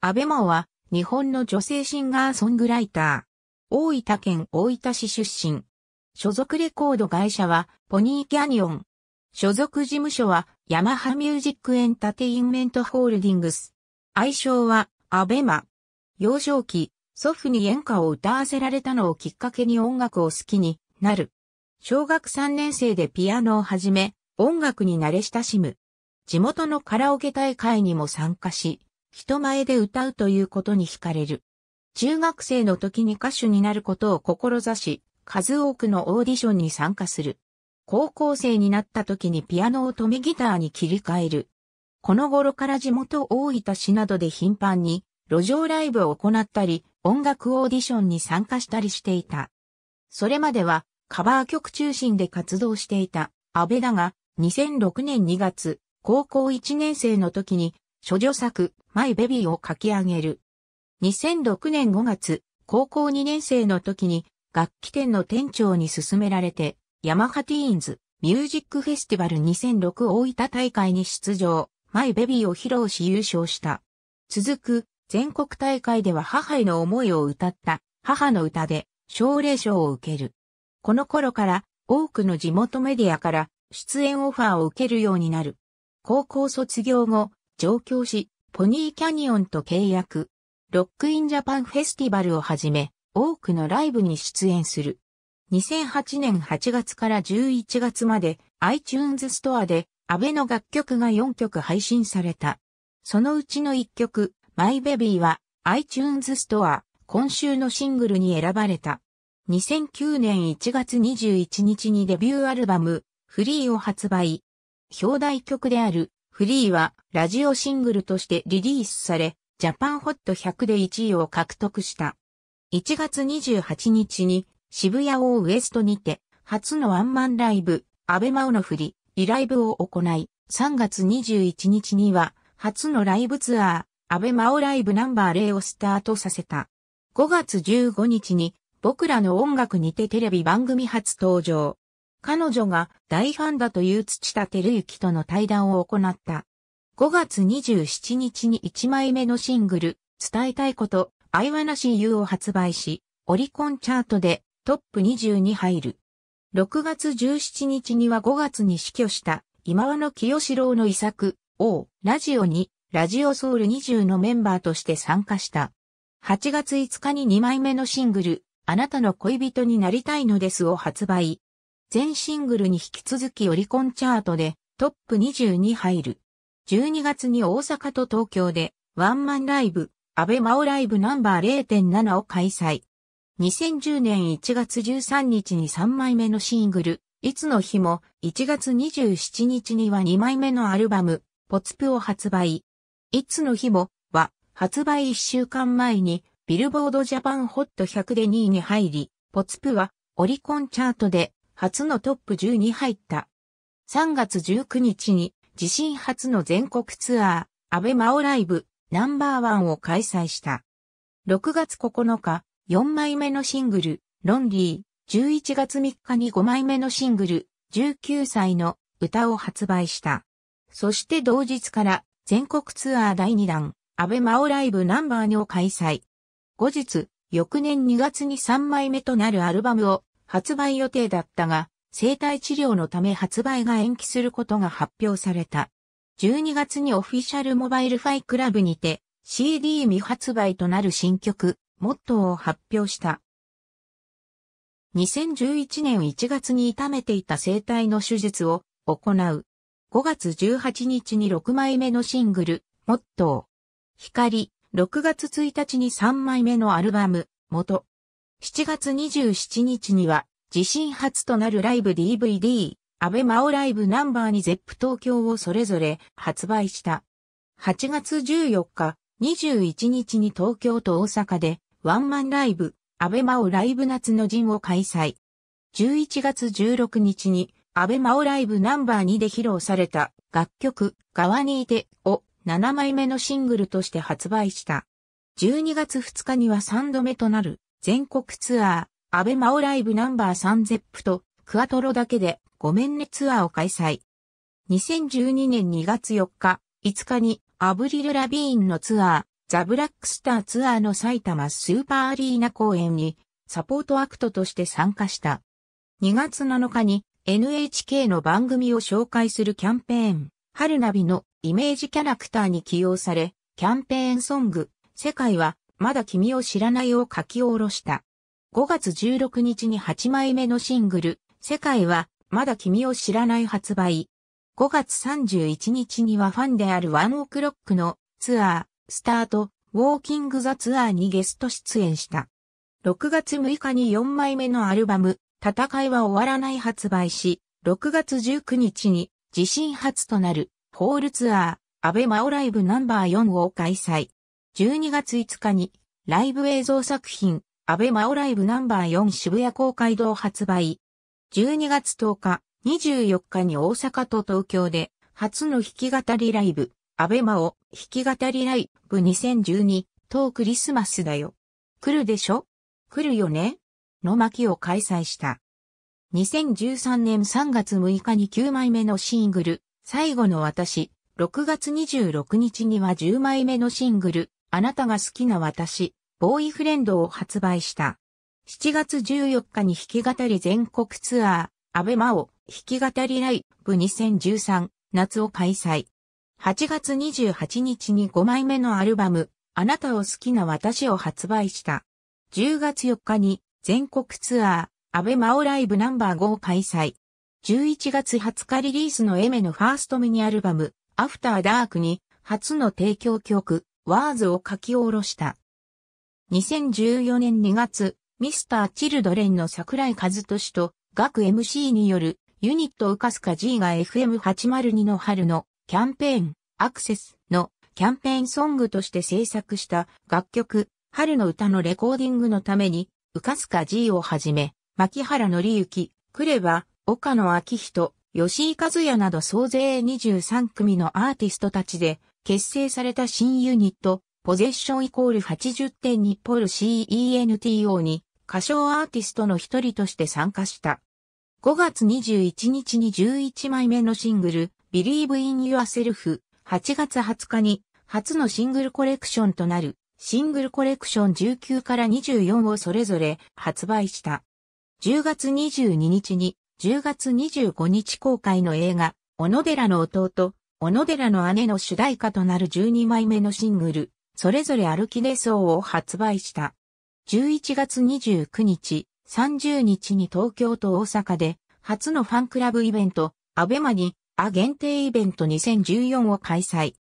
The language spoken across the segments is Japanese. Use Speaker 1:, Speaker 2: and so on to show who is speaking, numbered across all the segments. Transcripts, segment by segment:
Speaker 1: 安倍真央は日本の女性シンガーソングライター。大分県大分市出身。所属レコード会社はポニーキャニオン。所属事務所はヤマハミュージックエンタテインメントホールディングス。愛称はアベマ。幼少期、祖父に演歌を歌わせられたのをきっかけに音楽を好きになる。小学3年生でピアノを始め、音楽に慣れ親しむ。地元のカラオケ大会にも参加し、人前で歌うということに惹かれる。中学生の時に歌手になることを志し、数多くのオーディションに参加する。高校生になった時にピアノを止めギターに切り替える。この頃から地元大分市などで頻繁に路上ライブを行ったり、音楽オーディションに参加したりしていた。それまではカバー曲中心で活動していた安倍だが、2006年2月、高校1年生の時に処女作、マイベビーを書き上げる。2006年5月、高校2年生の時に、楽器店の店長に勧められて、ヤマハティーンズ、ミュージックフェスティバル2006大分大会に出場、マイベビーを披露し優勝した。続く、全国大会では母への思いを歌った、母の歌で、奨励賞を受ける。この頃から、多くの地元メディアから、出演オファーを受けるようになる。高校卒業後、上京し、ポニーキャニオンと契約。ロックインジャパンフェスティバルをはじめ、多くのライブに出演する。2008年8月から11月まで iTunes ストアで安倍の楽曲が4曲配信された。そのうちの1曲、My Baby は iTunes ストア今週のシングルに選ばれた。2009年1月21日にデビューアルバム、フリーを発売。表題曲であるフリーはラジオシングルとしてリリースされ、ジャパンホット100で1位を獲得した。1月28日に渋谷オーウエストにて初のワンマンライブ、アベマオのフリ、リライブを行い、3月21日には初のライブツアー、アベマオライブナンバー0をスタートさせた。5月15日に僕らの音楽にてテレビ番組初登場。彼女が大ファンだという土田照之との対談を行った。5月27日に1枚目のシングル、伝えたいこと、I wanna see you を発売し、オリコンチャートでトップ20に入る。6月17日には5月に死去した今和の清志郎の遺作、王、ラジオに、ラジオソウル20のメンバーとして参加した。8月5日に2枚目のシングル、あなたの恋人になりたいのですを発売。全シングルに引き続きオリコンチャートでトップ20に入る。12月に大阪と東京でワンマンライブ、安倍マオライブナンバー0.7を開催。2010年1月13日に3枚目のシングル、いつの日も1月27日には2枚目のアルバム、ポツプを発売。いつの日もは発売1週間前にビルボードジャパンホット100で2位に入り、ポツプはオリコンチャートで初のトップ10に入った。3月19日に自身初の全国ツアー、安倍真央ライブナンバーワンを開催した。6月9日、4枚目のシングル、ロンリー、11月3日に5枚目のシングル、19歳の歌を発売した。そして同日から全国ツアー第2弾、安倍真央ライブナンバー2を開催。後日、翌年2月に3枚目となるアルバムを発売予定だったが、生体治療のため発売が延期することが発表された。12月にオフィシャルモバイルファイクラブにて CD 未発売となる新曲、モットーを発表した。2011年1月に痛めていた生体の手術を行う。5月18日に6枚目のシングル、モットー。光、6月1日に3枚目のアルバム、元。7月27日には、自身初となるライブ DVD、アベマオライブナンバーにゼップ東京をそれぞれ発売した。8月14日、21日に東京と大阪でワンマンライブ、アベマオライブ夏の陣を開催。11月16日にアベマオライブナンバー2で披露された楽曲、側にいてを7枚目のシングルとして発売した。12月2日には3度目となる全国ツアー、アベマオライブナンバーサンゼップと、クアトロだけで、ごめんねツアーを開催。2012年2月4日、5日に、アブリル・ラビーンのツアー、ザ・ブラックスターツアーの埼玉スーパーアリーナ公演に、サポートアクトとして参加した。2月7日に NHK の番組を紹介するキャンペーン、春ナビのイメージキャラクターに起用され、キャンペーンソング、世界はまだ君を知らないを書き下ろした。5月16日に8枚目のシングル、世界は、まだ君を知らない発売。5月31日にはファンであるワンオクロックのツアー、スタート、ウォーキングザツアーにゲスト出演した。6月6日に4枚目のアルバム、戦いは終わらない発売し、6月19日に自身初となるホールツアー、アベマオライブナンバー4を開催。12月5日に、ライブ映像作品、アベマオライブナンバー4渋谷公会堂発売。12月10日、24日に大阪と東京で、初の弾き語りライブ、アベマオ、弾き語りライブ2012、ークリスマスだよ。来るでしょ来るよねの巻を開催した。2013年3月6日に9枚目のシングル、最後の私、6月26日には10枚目のシングル、あなたが好きな私、ボーイフレンドを発売した。7月14日に弾き語り全国ツアー、安倍真央弾き語りライブ2013夏を開催。8月28日に5枚目のアルバム、あなたを好きな私を発売した。10月4日に全国ツアー、安倍真央ライブナンバー5を開催。11月20日リリースのエメのファーストミニアルバム、アフターダークに初の提供曲、ワーズを書き下ろした。2014年2月、ミスター・チルドレンの桜井和俊と、学 MC によるユニットウかすか G が FM802 の春のキャンペーン、アクセスのキャンペーンソングとして制作した楽曲、春の歌のレコーディングのために、ウかすか G をはじめ、牧原紀之、クレバ、岡野昭人、吉井和也など総勢23組のアーティストたちで結成された新ユニット、ポゼッションイコール80.2ポル CENTO に歌唱アーティストの一人として参加した。5月21日に11枚目のシングル、Believe in Yourself、8月20日に初のシングルコレクションとなる、シングルコレクション19から24をそれぞれ発売した。10月22日に、10月25日公開の映画、小野寺の弟、小野寺の姉の主題歌となる12枚目のシングル、それぞれ歩きでそうを発売した。11月29日、30日に東京と大阪で、初のファンクラブイベント、アベマに、ア限定イベント2014を開催。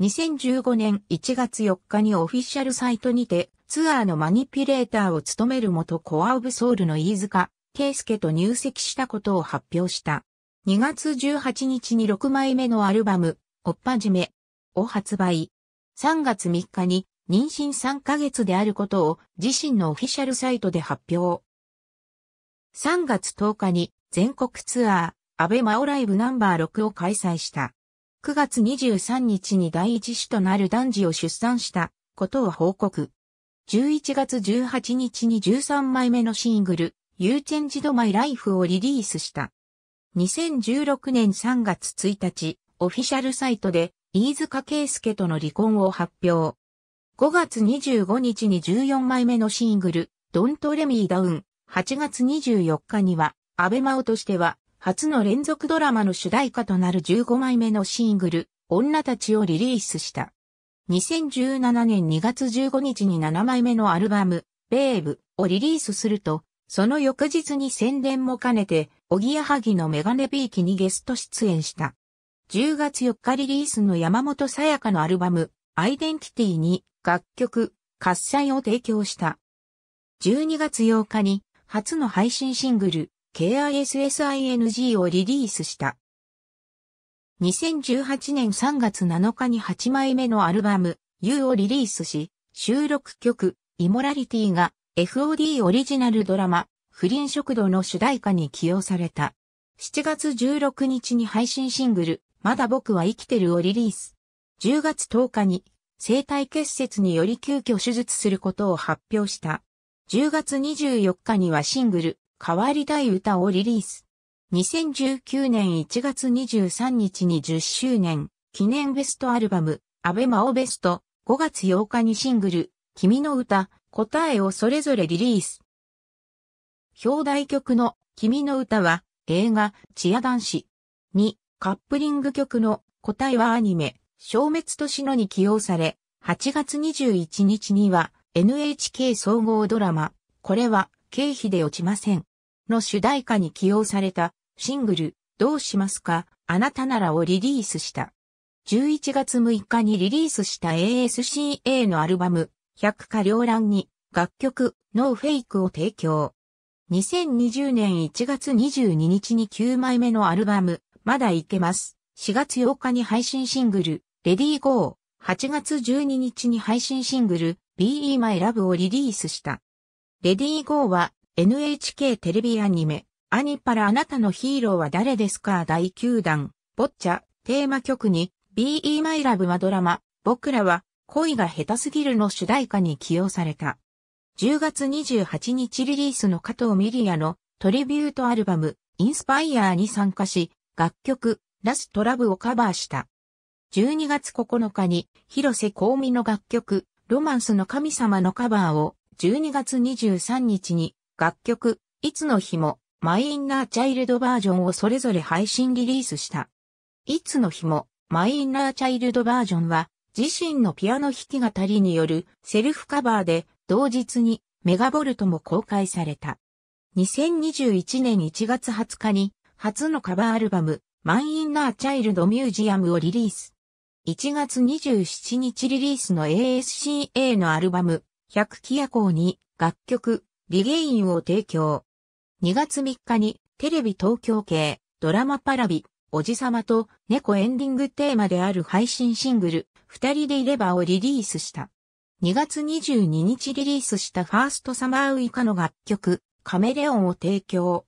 Speaker 1: 2015年1月4日にオフィシャルサイトにて、ツアーのマニピュレーターを務める元コアオブソウルの飯塚、圭介と入籍したことを発表した。2月18日に6枚目のアルバム、おっぱじめを発売。3月3日に妊娠3ヶ月であることを自身のオフィシャルサイトで発表。3月10日に全国ツアー、アベマオライブナンバー6を開催した。9月23日に第一子となる男児を出産したことを報告。11月18日に13枚目のシングル、You Changed My Life をリリースした。2016年3月1日、オフィシャルサイトで、飯塚圭介との離婚を発表。5月25日に14枚目のシングル、Don't Let Me Down、8月24日には、アベマオとしては、初の連続ドラマの主題歌となる15枚目のシングル、女たちをリリースした。2017年2月15日に7枚目のアルバム、ベーブをリリースすると、その翌日に宣伝も兼ねて、おぎやはぎのメガネビーキにゲスト出演した。10月4日リリースの山本さやかのアルバム、アイデンティティに楽曲、喝采を提供した。12月8日に初の配信シングル、KISSING をリリースした。2018年3月7日に8枚目のアルバム、You をリリースし、収録曲、イモラリティが FOD オリジナルドラマ、不倫食堂の主題歌に起用された。7月16日に配信シングル、まだ僕は生きてるをリリース。10月10日に、生体結節により急遽手術することを発表した。10月24日にはシングル、変わりたい歌をリリース。2019年1月23日に10周年、記念ベストアルバム、アベマオベスト、5月8日にシングル、君の歌、答えをそれぞれリリース。表題曲の君の歌は映画チア男子。2、カップリング曲の答えはアニメ消滅としのに起用され、8月21日には NHK 総合ドラマ、これは経費で落ちません。の主題歌に起用されたシングル、どうしますかあなたならをリリースした。11月6日にリリースした ASCA のアルバム、百歌両欄に楽曲ノーフェイクを提供。2020年1月22日に9枚目のアルバムまだいけます。4月8日に配信シングルレディーゴー。8月12日に配信シングル Be My Love をリリースした。レディーゴーは NHK テレビアニメアニパラあなたのヒーローは誰ですか第9弾ボッチャテーマ曲に Be My Love はドラマ僕らは恋が下手すぎるの主題歌に起用された。10月28日リリースの加藤ミリアのトリビュートアルバム、インスパイアーに参加し、楽曲、ラストラブをカバーした。12月9日に、広瀬香美の楽曲、ロマンスの神様のカバーを、12月23日に、楽曲、いつの日も、マイインナーチャイルドバージョンをそれぞれ配信リリースした。いつの日も、マイインナーチャイルドバージョンは、自身のピアノ弾き語りによるセルフカバーで同日にメガボルトも公開された。2021年1月20日に初のカバーアルバムマインナーチャイルドミュージアムをリリース。1月27日リリースの ASCA のアルバム100期夜行に楽曲リゲインを提供。2月3日にテレビ東京系ドラマパラビおじさまと猫エンディングテーマである配信シングル、二人でいればをリリースした。2月22日リリースしたファーストサマーウイカの楽曲、カメレオンを提供。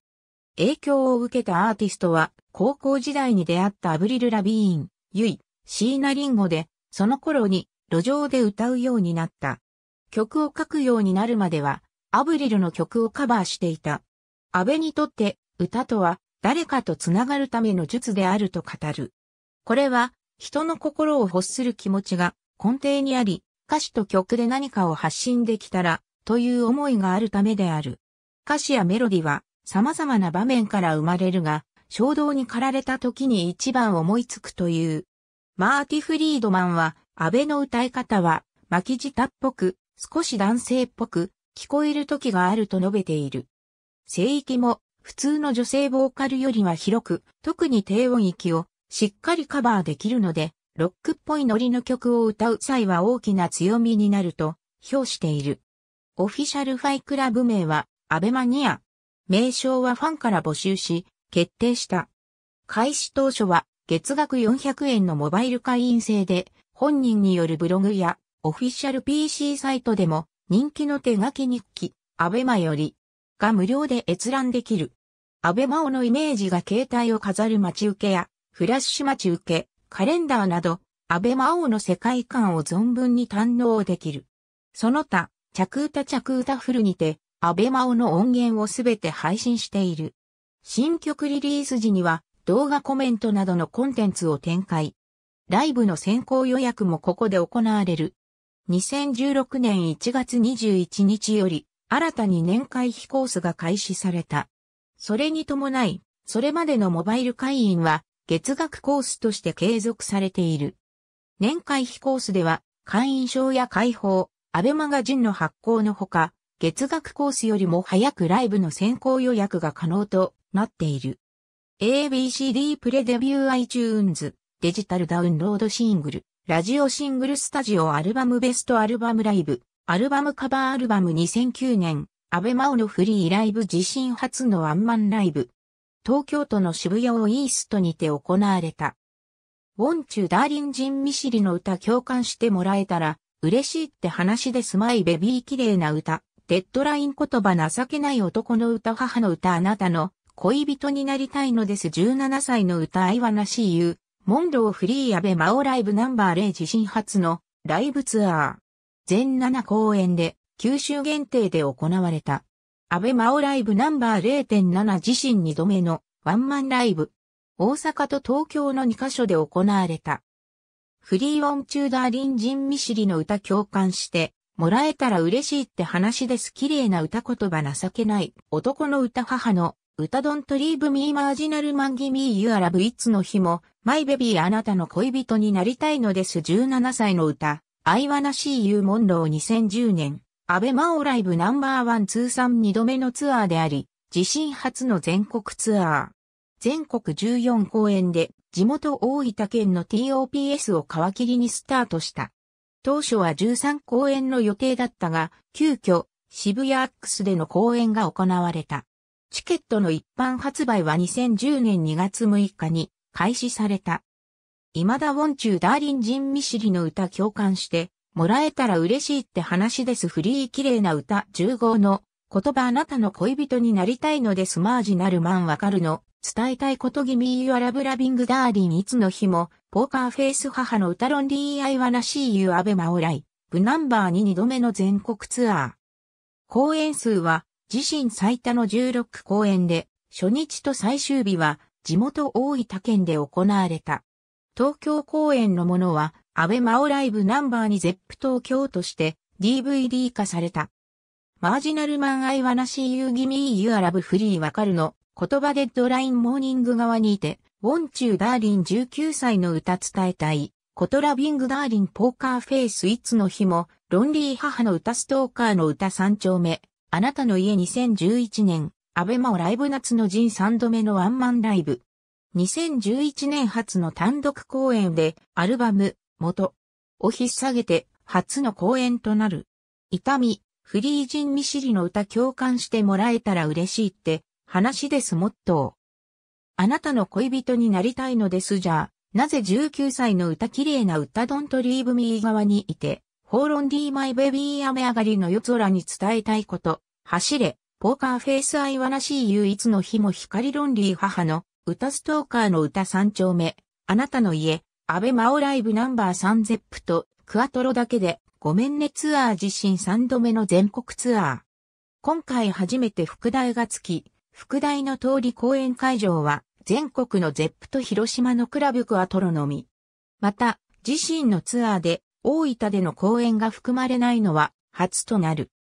Speaker 1: 影響を受けたアーティストは、高校時代に出会ったアブリル・ラビーン、ユイ、シーナ・リンゴで、その頃に路上で歌うようになった。曲を書くようになるまでは、アブリルの曲をカバーしていた。安倍にとって、歌とは誰かと繋がるための術であると語る。これは、人の心を欲する気持ちが根底にあり、歌詞と曲で何かを発信できたら、という思いがあるためである。歌詞やメロディは様々な場面から生まれるが、衝動に駆られた時に一番思いつくという。マーティ・フリードマンは、安倍の歌い方は、巻き舌っぽく、少し男性っぽく、聞こえる時があると述べている。聖域も、普通の女性ボーカルよりは広く、特に低音域をしっかりカバーできるので、ロックっぽいノリの曲を歌う際は大きな強みになると評している。オフィシャルファイクラブ名はアベマニア。名称はファンから募集し、決定した。開始当初は月額400円のモバイル会員制で、本人によるブログやオフィシャル PC サイトでも人気の手書き日記、アベマよりが無料で閲覧できる。安倍真央のイメージが携帯を飾る待ち受けや、フラッシュ待ち受け、カレンダーなど、安倍真央の世界観を存分に堪能できる。その他、着歌着歌フルにて、安倍真央の音源をすべて配信している。新曲リリース時には、動画コメントなどのコンテンツを展開。ライブの先行予約もここで行われる。2016年1月21日より、新たに年会費コースが開始された。それに伴い、それまでのモバイル会員は月額コースとして継続されている。年会費コースでは、会員証や解放、アベマガジンの発行のほか、月額コースよりも早くライブの先行予約が可能となっている。ABCD プレデビュー iTunes デジタルダウンロードシングル、ラジオシングルスタジオアルバムベストアルバムライブ、アルバムカバーアルバム2009年、アベマオのフリーライブ自身初のワンマンライブ。東京都の渋谷をイーストにて行われた。ウォンチュダーリンジンミシリの歌共感してもらえたら、嬉しいって話ですまいベビー綺麗な歌、デッドライン言葉情けない男の歌母の歌あなたの恋人になりたいのです17歳の歌愛はなしいう、モンローフリーアベマオライブナンバー0自身初のライブツアー。全7公演で、九州限定で行われた。安倍真央ライブナンバー0.7自身2度目のワンマンライブ。大阪と東京の2カ所で行われた。フリーオンチューダーリン人見知りの歌共感して、もらえたら嬉しいって話です。綺麗な歌言葉情けない。男の歌母の歌ドントリーブミーマージナルマンギミーユアラブイッツの日も、マイベビーあなたの恋人になりたいのです。17歳の歌。アイワナシーユーモンロー2010年、アベマオライブナンバーワン通算2度目のツアーであり、自身初の全国ツアー。全国14公演で、地元大分県の TOPS を皮切りにスタートした。当初は13公演の予定だったが、急遽、渋谷アックスでの公演が行われた。チケットの一般発売は2010年2月6日に開始された。未だウォンチューダーリンジンミシリの歌共感して、もらえたら嬉しいって話ですフリー綺麗な歌1 5号の言葉あなたの恋人になりたいのですマージナルマンわかるの伝えたいこと気味 You are loving ダーリンいつの日もポーカーフェイス母の歌論 d 愛はなし You 安倍マオライブナンバーに2度目の全国ツアー公演数は自身最多の16公演で初日と最終日は地元大分県で行われた。東京公演のものは、安倍マオライブナンバーにゼップ東京として DVD 化された。マージナルマンアイワナシーユーギミーユアラブフリーわかるの言葉デッドラインモーニング側にいて、ウォンチューダーリン19歳の歌伝えたい、コトラビングダーリンポーカーフェイスいつの日も、ロンリー母の歌ストーカーの歌3丁目、あなたの家2011年、アベマオライブ夏の陣3度目のワンマンライブ。2011年初の単独公演でアルバム、元を引っ下げて初の公演となる。痛み、フリージン見知りの歌共感してもらえたら嬉しいって話ですもっと。あなたの恋人になりたいのですじゃあ、なぜ19歳の歌綺麗な歌ドントリーブミー側にいて、ホーロンディーマイベビー雨上がりの夜空に伝えたいこと、走れ、ポーカーフェイス愛はらしい唯一の日も光ロンリー母の歌ストーカーの歌三丁目、あなたの家、アベマおライブナンバー3ゼップと、クアトロだけで、ごめんねツアー自身3度目の全国ツアー。今回初めて副題がつき、副題の通り公演会場は、全国のゼップと広島のクラブクアトロのみ。また、自身のツアーで、大分での公演が含まれないのは、初となる。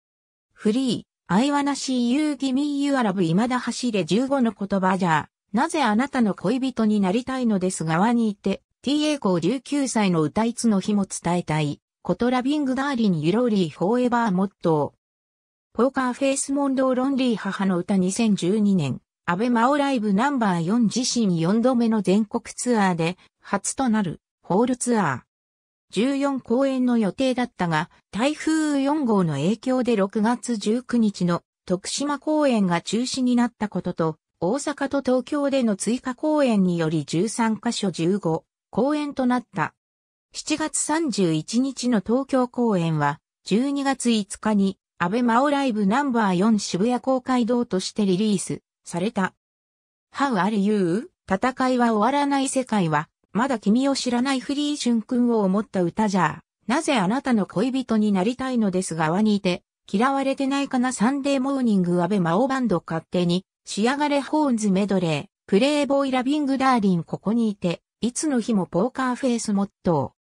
Speaker 1: フリー、アイワナシー・ユー・ギミー・ユー・アラブ・ me だ走れ15の言葉じゃ、なぜあなたの恋人になりたいのです側にいて、T.A. 校19歳の歌いつの日も伝えたい。ことラビングダーリンユローリーフォーエバーモットー。ポーカーフェイスモンドーロンリー母の歌2012年、アベマオライブナンバー4自身4度目の全国ツアーで、初となる、ホールツアー。14公演の予定だったが、台風4号の影響で6月19日の徳島公演が中止になったことと、大阪と東京での追加公演により13カ所15公演となった。7月31日の東京公演は、12月5日に、安倍真央ライブナンバー4渋谷公会堂としてリリースされた。How are you? 戦いは終わらない世界は、まだ君を知らないフリーシュン君を思った歌じゃあ、なぜあなたの恋人になりたいのですが、側にいて、嫌われてないかなサンデーモーニング安倍真央バンド勝手に、仕上がれホーンズメドレー、プレイボーイラビングダーリンここにいて、いつの日もポーカーフェイスモット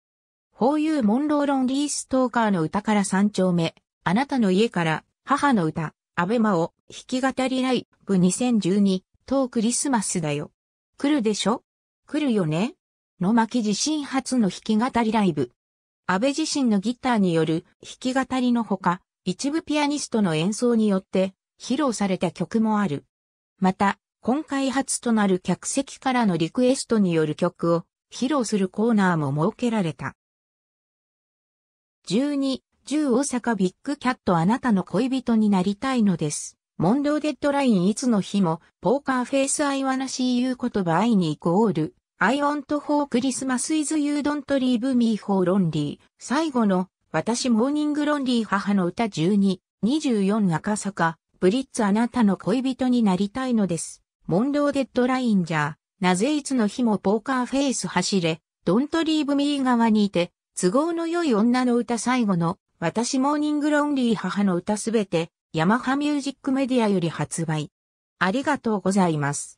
Speaker 1: ー。ホーユーモンローロンリーストーカーの歌から三丁目、あなたの家から、母の歌、アベマを弾き語りライブ2012、ークリスマスだよ。来るでしょ来るよね野巻自身初の弾き語りライブ。安倍自身のギターによる弾き語りのほか、一部ピアニストの演奏によって披露された曲もある。また、今回初となる客席からのリクエストによる曲を披露するコーナーも設けられた。12、10大阪ビッグキャットあなたの恋人になりたいのです。モンローデッドラインいつの日も、ポーカーフェイスアイワナシーユー言葉愛にイコール、アイオントフォークリスマスイズユードントリーブミーフォーロンリー。最後の、私モーニングロンリー母の歌12、24赤坂、ブリッツあなたの恋人になりたいのです。モンローデッドラインジャー、なぜいつの日もポーカーフェイス走れ、ドントリーブミー側にいて、都合の良い女の歌最後の、私モーニングロンリー母の歌すべて、ヤマハミュージックメディアより発売。ありがとうございます。